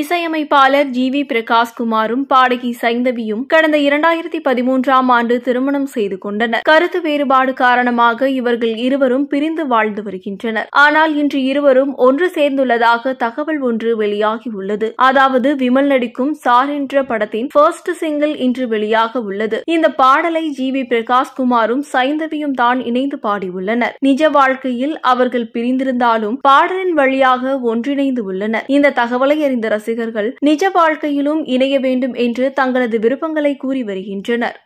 இசையமைப்பாளர் G we Prakash குமாரும் பாடகி சைந்தவியும் கடந்த இரண்டாயிரத்தி பதிமூன்றாம் ஆண்டு திருமணம் செய்து கொண்டனர் கருத்து வேறுபாடு காரணமாக இவர்கள் இருவரும் பிரிந்து வாழ்ந்து வருகின்றனர் ஆனால் இன்று இருவரும் ஒன்று சேர்ந்துள்ளதாக தகவல் ஒன்று வெளியாகி உள்ளது அதாவது விமல் நடிக்கும் சார் என்ற படத்தின் ஃபர்ஸ்ட் சிங்கிள் இன்று வெளியாக உள்ளது இந்த பாடலை ஜி வி பிரகாஷ் குமாரும் சைந்தவியும் தான் இணைந்து பாடியுள்ளனர் நிஜ வாழ்க்கையில் அவர்கள் பிரிந்திருந்தாலும் பாடலின் வழியாக ஒன்றிணைந்து உள்ளனர் இந்த தகவலை அறிந்த ரசிகர்கள் நிஜ வாழ்க்கையிலும் இணைய வேண்டும் என்று தங்களது விருப்பங்களை கூறி வருகின்றனர்